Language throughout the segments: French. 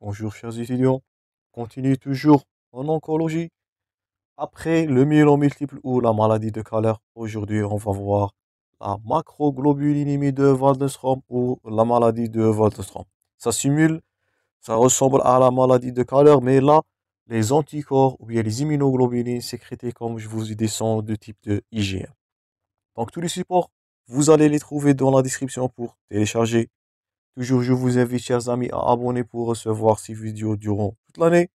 Bonjour chers étudiants, continue toujours en oncologie. Après le myélome multiple ou la maladie de kaller aujourd'hui on va voir la macroglobulinémie de Waldenstrom ou la maladie de Waldenstrom. Ça simule, ça ressemble à la maladie de kaller mais là, les anticorps ou bien les immunoglobulines sécrétées comme je vous ai dit sont de type de IgM. Donc tous les supports, vous allez les trouver dans la description pour télécharger Toujours, je vous invite, chers amis, à abonner pour recevoir ces vidéos durant toute l'année.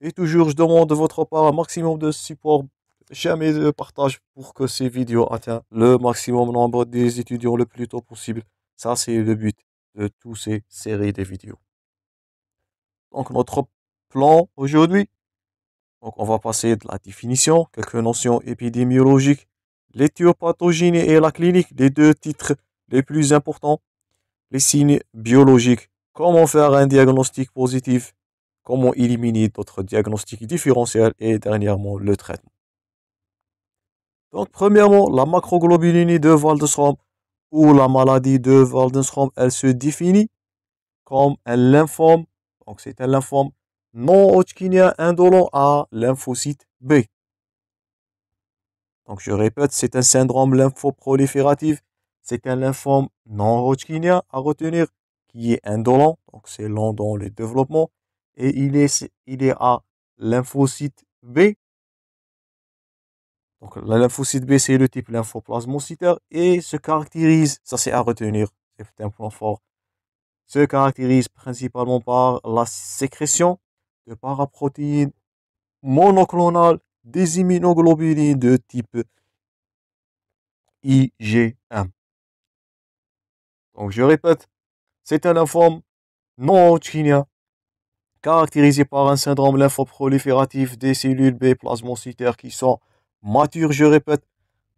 Et toujours, je demande de votre part un maximum de support, jamais de partage pour que ces vidéos atteignent le maximum nombre des étudiants le plus tôt possible. Ça, c'est le but de toutes ces séries de vidéos. Donc, notre plan aujourd'hui, donc on va passer de la définition, quelques notions épidémiologiques, l'étiopathogénie et la clinique, les deux titres les plus importants les signes biologiques, comment faire un diagnostic positif, comment éliminer d'autres diagnostics différentiels et dernièrement le traitement. Donc premièrement, la macroglobulinie de Waldenstrom ou la maladie de Waldenstrom, elle se définit comme un lymphome, donc c'est un lymphome non hodgkinien indolent à lymphocyte B. Donc je répète, c'est un syndrome lymphoprolifératif c'est un lymphome non Hodgkinien à retenir qui est indolent, donc c'est lent dans le développement, et il est, il est à lymphocyte B. Donc le lymphocyte B, c'est le type lymphoplasmocytaire et se caractérise, ça c'est à retenir, c'est un point fort, se caractérise principalement par la sécrétion de paraprotéines monoclonales des immunoglobulines de type IG1. Donc je répète, c'est un lymphome non hodgkinien caractérisé par un syndrome lymphoprolifératif des cellules B plasmocytaires qui sont matures, je répète.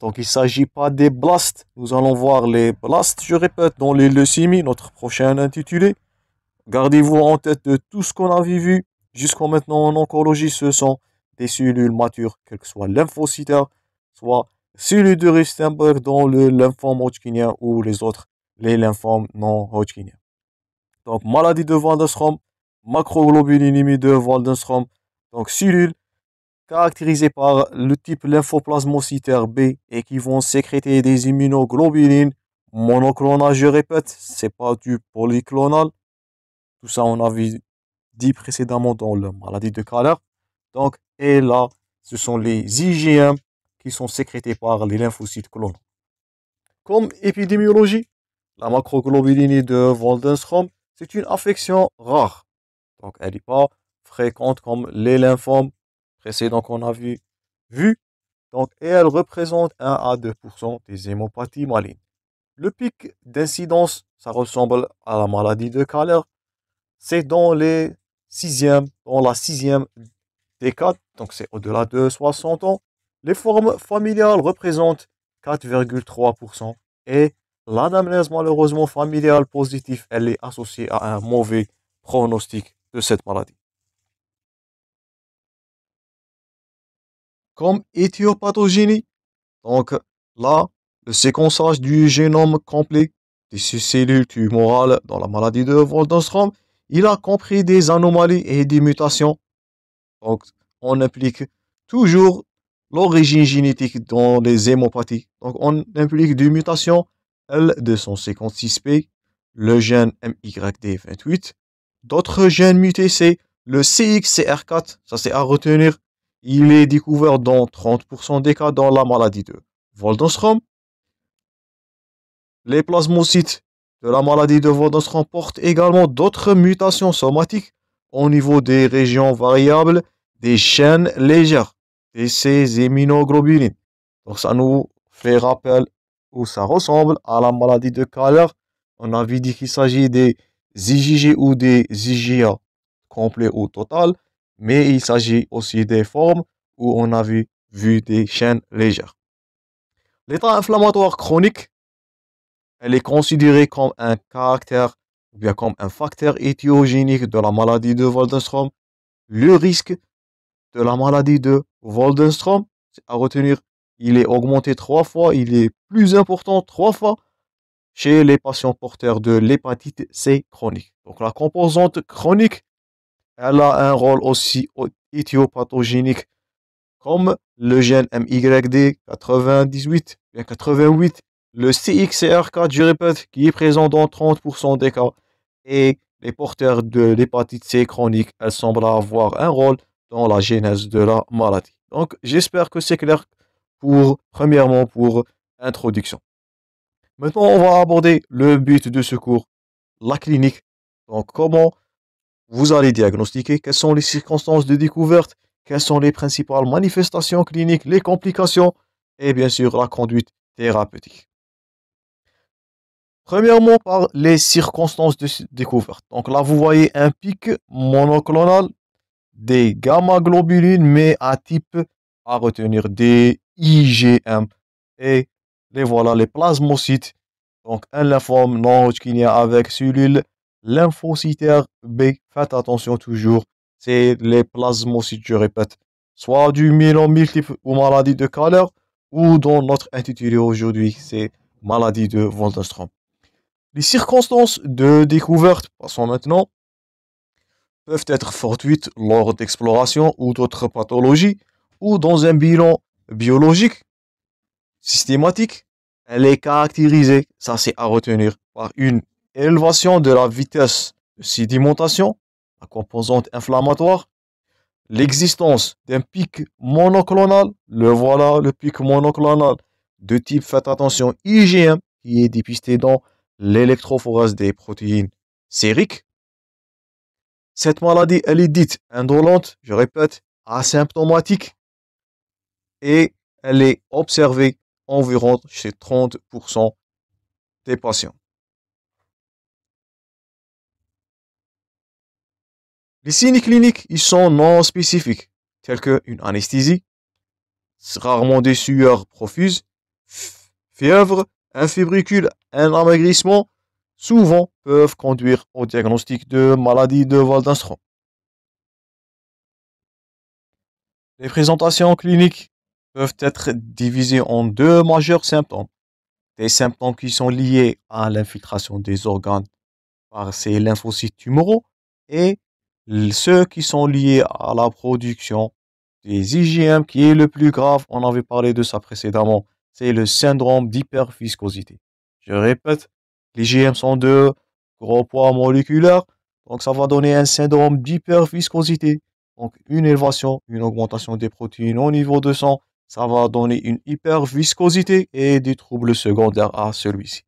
Donc il ne s'agit pas des blasts. Nous allons voir les blasts, je répète, dans les leucémies, notre prochain intitulé. Gardez-vous en tête de tout ce qu'on a vu jusqu'à maintenant en oncologie. Ce sont des cellules matures, quelles que soient lymphocytaires, soit cellules de Ristenberg dans le lymphome hodgkinien ou les autres les lymphomes non Hodgkinien. Donc, maladie de Waldenstrom, macroglobulinémie de Waldenstrom, donc cellules caractérisées par le type lymphoplasmocytaire B et qui vont sécréter des immunoglobulines monoclonales, je répète, c'est pas du polyclonal. Tout ça, on avait dit précédemment dans la maladie de Kahler. Donc, et là, ce sont les IgM qui sont sécrétés par les lymphocytes clones. Comme épidémiologie, la macroglobulinie de Waldenstrom, c'est une affection rare. Donc, elle n'est pas fréquente comme les lymphomes précédents qu'on a vu. vu. Donc, et elle représente 1 à 2% des hémopathies malignes. Le pic d'incidence, ça ressemble à la maladie de Kaller. C'est dans les dans la sixième décade, donc c'est au-delà de 60 ans. Les formes familiales représentent 4,3% et l'anamnèse malheureusement familiale positive, elle est associée à un mauvais pronostic de cette maladie. Comme éthiopathogénie, donc là, le séquençage du génome complet des cellules tumorales dans la maladie de Waldenstrom, il a compris des anomalies et des mutations. Donc, on implique toujours l'origine génétique dans les hémopathies. Donc, on implique des mutations L256P, le gène MYD28. D'autres gènes mutés, c'est le CXCR4, ça c'est à retenir. Il est découvert dans 30% des cas dans la maladie de Waldenstrom. Les plasmocytes de la maladie de Waldenstrom portent également d'autres mutations somatiques au niveau des régions variables des chaînes légères, et ces immunoglobulines. Donc ça nous fait rappel où ça ressemble à la maladie de Kahler. On avait dit qu'il s'agit des IgG ou des IgA complets ou total, mais il s'agit aussi des formes où on avait vu des chaînes légères. L'état inflammatoire chronique, elle est considérée comme un caractère ou bien comme un facteur éthiogénique de la maladie de Waldenstrom. Le risque de la maladie de Waldenstrom, c'est à retenir il est augmenté trois fois, il est plus important trois fois chez les patients porteurs de l'hépatite C chronique. Donc la composante chronique, elle a un rôle aussi étiopathogénique comme le gène MYD 98, 88, le CXCR4, je répète, qui est présent dans 30% des cas, et les porteurs de l'hépatite C chronique, elle semble avoir un rôle dans la genèse de la maladie. Donc j'espère que c'est clair pour, premièrement, pour introduction. Maintenant, on va aborder le but de ce cours, la clinique. Donc, comment vous allez diagnostiquer, quelles sont les circonstances de découverte, quelles sont les principales manifestations cliniques, les complications et bien sûr la conduite thérapeutique. Premièrement, par les circonstances de découverte. Donc là, vous voyez un pic monoclonal des gamma-globulines, mais à type à retenir des IgM. Et les voilà les plasmocytes, donc un lymphome non hodgkinien avec cellules lymphocytaires B. Faites attention toujours, c'est les plasmocytes, je répète, soit du myélome multiple ou maladie de Kahler, ou dans notre intitulé aujourd'hui, c'est maladie de Von Les circonstances de découverte, passons maintenant, peuvent être fortuites lors d'exploration ou d'autres pathologies ou dans un bilan biologique systématique, elle est caractérisée, ça c'est à retenir, par une élévation de la vitesse de sédimentation, la composante inflammatoire, l'existence d'un pic monoclonal, le voilà le pic monoclonal de type, faites attention, IgM, qui est dépisté dans l'électrophorase des protéines sériques. Cette maladie, elle est dite indolente, je répète, asymptomatique, et elle est observée environ chez 30% des patients. Les signes cliniques, y sont non spécifiques, tels que une anesthésie, rarement des sueurs profuses, fièvre, un fibricule, un amaigrissement, souvent peuvent conduire au diagnostic de maladie de Waldenström. Les présentations cliniques peuvent être divisés en deux majeurs symptômes. Des symptômes qui sont liés à l'infiltration des organes par ces lymphocytes tumoraux et ceux qui sont liés à la production des IgM qui est le plus grave, on avait parlé de ça précédemment, c'est le syndrome d'hyperviscosité. Je répète, les IGM sont deux gros poids moléculaires, donc ça va donner un syndrome d'hyperviscosité. Donc une élévation, une augmentation des protéines au niveau de sang ça va donner une hyperviscosité et des troubles secondaires à celui-ci.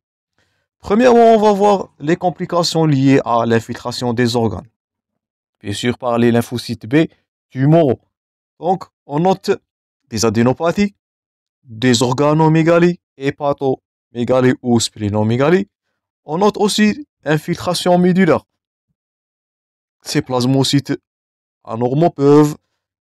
Premièrement, on va voir les complications liées à l'infiltration des organes. Bien sûr, par les lymphocytes B tumoraux. Donc, on note des adénopathies, des organomégalies, hépatomégalies ou splénomégalies. On note aussi infiltration médulaire. Ces plasmocytes anormaux peuvent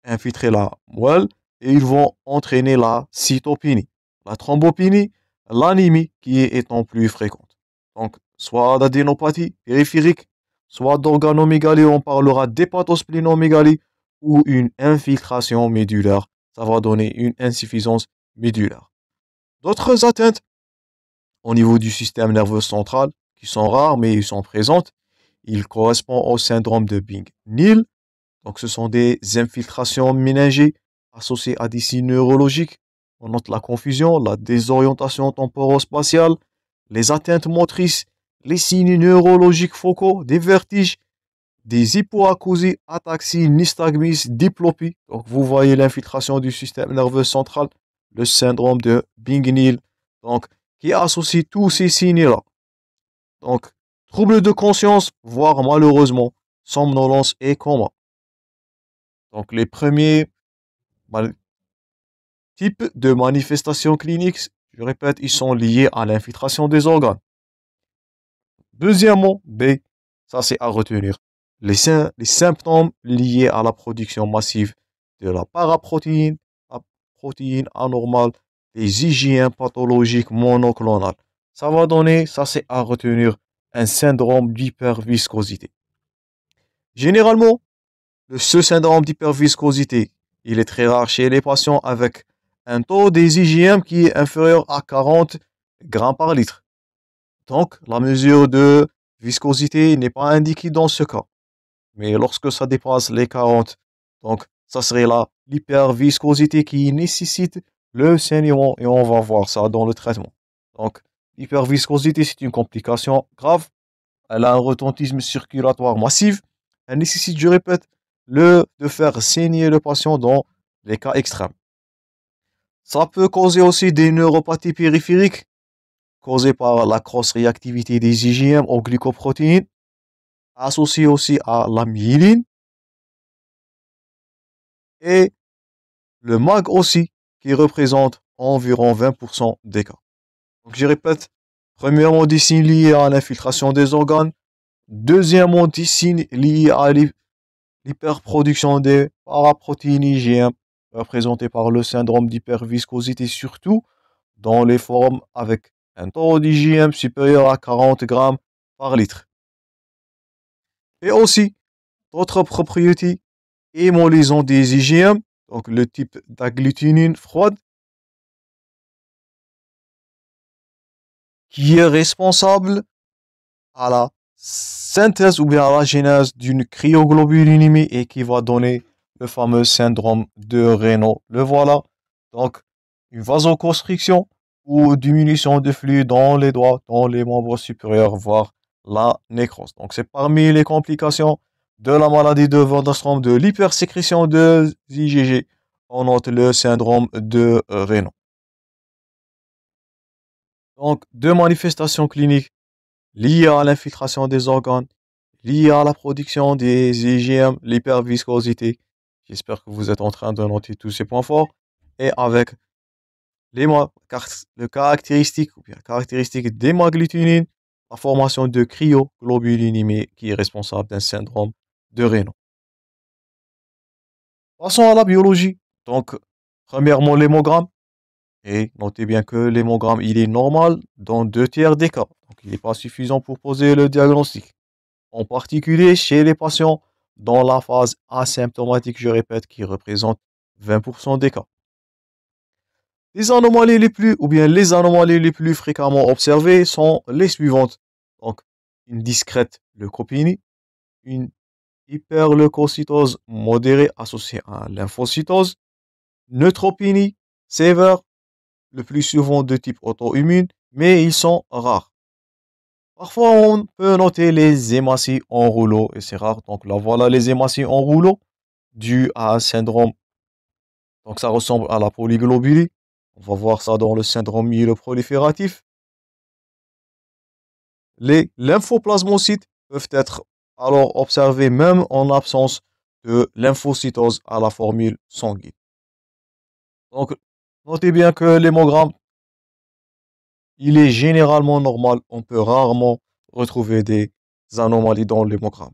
infiltrer la moelle et ils vont entraîner la cytopénie, la thrombopénie, l'anémie qui est en plus fréquente. Donc, soit d'adénopathie périphérique, soit d'organomégalie, on parlera d'hépatosplénomégalie, ou une infiltration médulaire. Ça va donner une insuffisance médulaire. D'autres atteintes au niveau du système nerveux central, qui sont rares mais ils sont présentes, ils correspondent au syndrome de Bing-Nil. Donc, ce sont des infiltrations méningées associé à des signes neurologiques. On note la confusion, la désorientation temporo-spatiale, les atteintes motrices, les signes neurologiques focaux, des vertiges, des hypoacousies, ataxies, nystagmus, diplopie. Donc vous voyez l'infiltration du système nerveux central, le syndrome de Bingnil, donc qui associe tous ces signes-là. Donc troubles de conscience, voire malheureusement somnolence et coma. Donc les premiers types de manifestations cliniques, je répète, ils sont liés à l'infiltration des organes. Deuxièmement, B, ça c'est à retenir, les, symptômes liés à la production massive de la paraprotéine, la protéine anormale, des hygiens pathologiques monoclonales. Ça va donner, ça c'est à retenir, un syndrome d'hyperviscosité. Généralement, ce syndrome d'hyperviscosité il est très rare chez les patients avec un taux des IgM qui est inférieur à 40 grammes par litre. Donc, la mesure de viscosité n'est pas indiquée dans ce cas. Mais lorsque ça dépasse les 40, donc ça serait là l'hyperviscosité qui nécessite le saignement et on va voir ça dans le traitement. Donc, l'hyperviscosité, c'est une complication grave. Elle a un retentisme circulatoire massif. Elle nécessite, je répète, le, de faire saigner le patient dans les cas extrêmes. Ça peut causer aussi des neuropathies périphériques causées par la cross-réactivité des IgM aux glycoprotéines, associées aussi à la myéline. Et le MAG aussi, qui représente environ 20% des cas. Donc je répète, premièrement des signes liés à l'infiltration des organes, deuxièmement des signes liés à Hyperproduction des paraprotéines IgM, représentée par le syndrome d'hyperviscosité, surtout dans les formes avec un taux d'IgM supérieur à 40 g par litre. Et aussi, d'autres propriétés hémolysantes des IgM, donc le type d'agglutinine froide, qui est responsable à la synthèse ou bien la genèse d'une cryoglobulinémie et qui va donner le fameux syndrome de Raynaud. Le voilà. Donc, une vasoconstriction ou diminution de flux dans les doigts, dans les membres supérieurs, voire la nécrose. Donc, c'est parmi les complications de la maladie de Van de l'hypersécrétion de IgG. On note le syndrome de Raynaud. Donc, deux manifestations cliniques liées à l'infiltration des organes, liées à la production des IgM, l'hyperviscosité. J'espère que vous êtes en train de noter tous ces points forts. Et avec les, caractéristiques caractéristique, ou la formation de cryoglobulinimé, qui est responsable d'un syndrome de Raynaud. Passons à la biologie. Donc, premièrement, l'hémogramme. Et notez bien que l'hémogramme, il est normal dans deux tiers des cas il n'est pas suffisant pour poser le diagnostic. En particulier chez les patients dans la phase asymptomatique, je répète, qui représente 20% des cas. Les anomalies les plus, ou bien les anomalies les plus fréquemment observées sont les suivantes. Donc, une discrète leucopénie, une hyperleucocytose modérée associée à lymphocytose, neutropénie sévère, le plus souvent de type auto-immune, mais ils sont rares. Parfois, on peut noter les hématies en rouleau, et c'est rare. Donc là, voilà les hématies en rouleau dues à un syndrome. Donc ça ressemble à la polyglobulie. On va voir ça dans le syndrome prolifératif. Les lymphoplasmocytes peuvent être alors observés même en absence de lymphocytose à la formule sanguine. Donc, notez bien que l'hémogramme il est généralement normal. On peut rarement retrouver des anomalies dans l'hémogramme.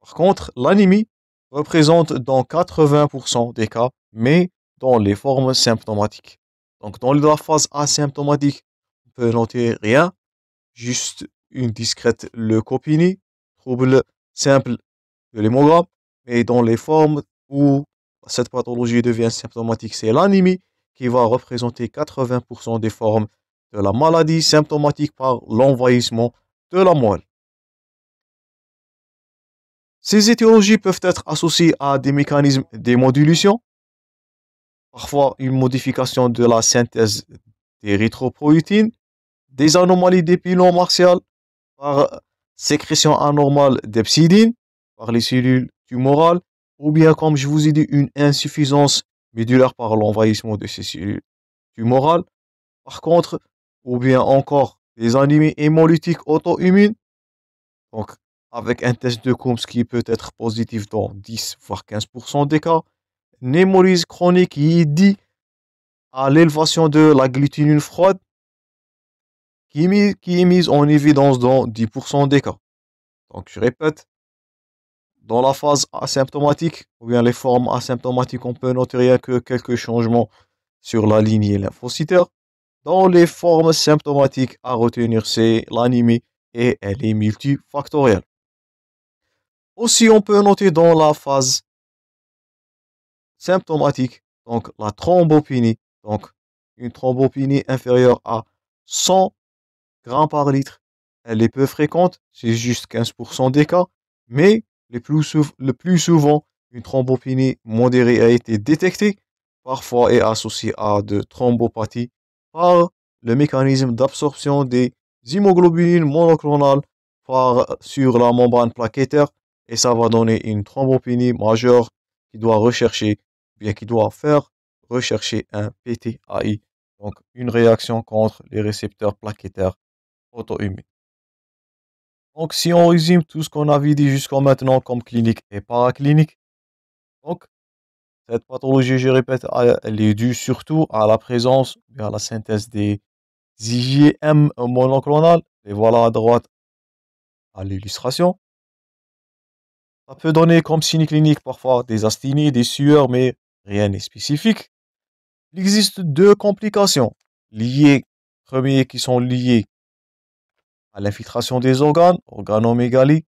Par contre, l'anémie représente dans 80% des cas, mais dans les formes symptomatiques. Donc, dans la phase asymptomatique, on peut noter rien, juste une discrète leucopénie, trouble simple de l'hémogramme. mais dans les formes où cette pathologie devient symptomatique, c'est l'anémie, qui va représenter 80% des formes de la maladie symptomatique par l'envahissement de la moelle. Ces étiologies peuvent être associées à des mécanismes modulation parfois une modification de la synthèse des des anomalies des martial, par sécrétion anormale d'epsidine par les cellules tumorales, ou bien comme je vous ai dit, une insuffisance médulaire par l'envahissement de ces cellules tumorales. Par contre, ou bien encore des anémies hémolytiques auto-immunes, donc avec un test de Coombs qui peut être positif dans 10 voire 15% des cas, une chronique qui dit à l'élevation de la glutinine froide qui est mise en évidence dans 10% des cas. Donc je répète, dans la phase asymptomatique, ou bien les formes asymptomatiques, on peut noter rien que quelques changements sur la lignée lymphocytaire. Dans les formes symptomatiques à retenir, c'est l'anémie et elle est multifactorielle. Aussi, on peut noter dans la phase symptomatique, donc la thrombopénie, donc une thrombopénie inférieure à 100 grammes par litre. Elle est peu fréquente, c'est juste 15% des cas, mais le plus, souvent, le plus souvent une thrombopénie modérée a été détectée, parfois est associée à de thrombopathie, par le mécanisme d'absorption des hémoglobulines monoclonales sur la membrane plaquettaire et ça va donner une thrombopénie majeure qui doit rechercher, bien qui doit faire rechercher un PTAI, donc une réaction contre les récepteurs plaquettaires auto humides donc, si on résume tout ce qu'on a vu jusqu'à maintenant comme clinique et paraclinique, donc, cette pathologie, je répète, elle est due surtout à la présence, à la synthèse des IgM monoclonales. Et voilà à droite à l'illustration. Ça peut donner comme signe clinique parfois des asthénies, des sueurs, mais rien n'est spécifique. Il existe deux complications liées, premier qui sont liées à l'infiltration des organes, organomégalie,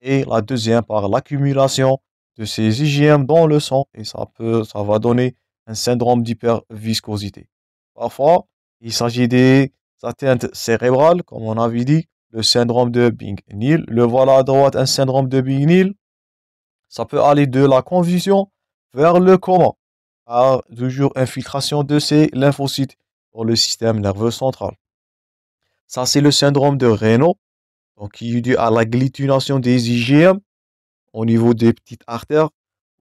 et la deuxième par l'accumulation de ces IgM dans le sang, et ça, peut, ça va donner un syndrome d'hyperviscosité. Parfois, il s'agit des atteintes cérébrales, comme on avait dit, le syndrome de Bing-Nil. Le voilà à droite, un syndrome de Bing-Nil. Ça peut aller de la confusion vers le coma, par toujours infiltration de ces lymphocytes dans le système nerveux central. Ça, c'est le syndrome de Raynaud, donc qui est dû à la l'agglutination des IgM au niveau des petites artères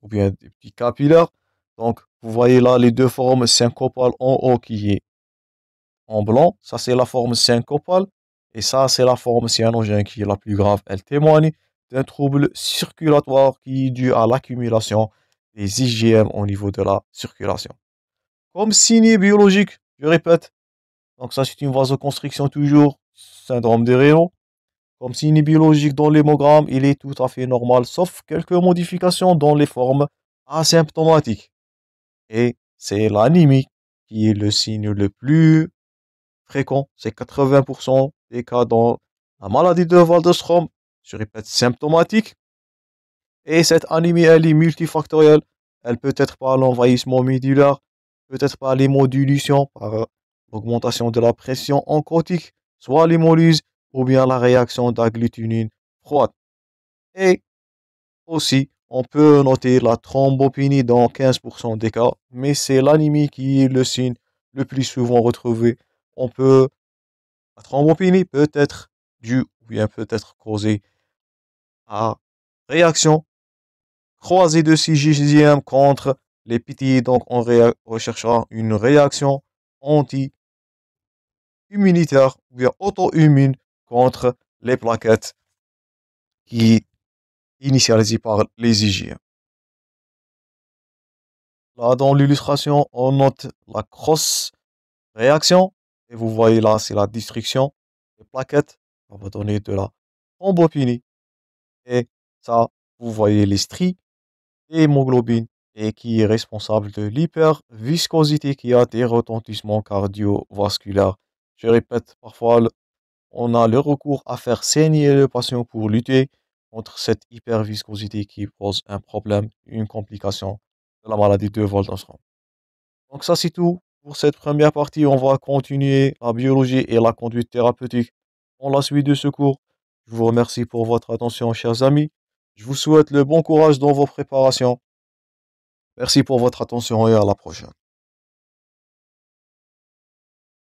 ou bien des petits capillaires. Donc, vous voyez là les deux formes syncopales en haut qui est en blanc. Ça, c'est la forme syncopale. Et ça, c'est la forme cyanogène qui est la plus grave. Elle témoigne d'un trouble circulatoire qui est dû à l'accumulation des IgM au niveau de la circulation. Comme signe biologique, je répète, donc ça, c'est une vasoconstriction toujours, syndrome des rayons. Comme signe biologique dans l'hémogramme, il est tout à fait normal, sauf quelques modifications dans les formes asymptomatiques. Et c'est l'anémie qui est le signe le plus fréquent. C'est 80% des cas dans la maladie de Waldstrom, je répète, symptomatique. Et cette anémie, elle est multifactorielle. Elle peut être par l'envahissement médulaire, peut-être par modulations par Augmentation de la pression oncotique, soit l'hémolyse ou bien la réaction d'agglutinine froide. Et aussi, on peut noter la thrombopénie dans 15% des cas, mais c'est l'anémie qui est le signe le plus souvent retrouvé. On peut, la thrombopénie peut être due ou bien peut être causée à réaction croisée de cygisium contre les Donc, on, on recherchera une réaction anti immunitaire ou bien auto-immune contre les plaquettes qui initialisées par les IgM. Là, dans l'illustration, on note la cross réaction et vous voyez là, c'est la destruction des plaquettes. On va donner de la thrombopénie et ça, vous voyez les stries et qui est responsable de l'hyperviscosité qui a des retentissements cardiovasculaires je répète, parfois, on a le recours à faire saigner le patient pour lutter contre cette hyperviscosité qui pose un problème, une complication de la maladie de Waldenström. Donc ça, c'est tout pour cette première partie. On va continuer la biologie et la conduite thérapeutique dans la suite de ce cours. Je vous remercie pour votre attention, chers amis. Je vous souhaite le bon courage dans vos préparations. Merci pour votre attention et à la prochaine.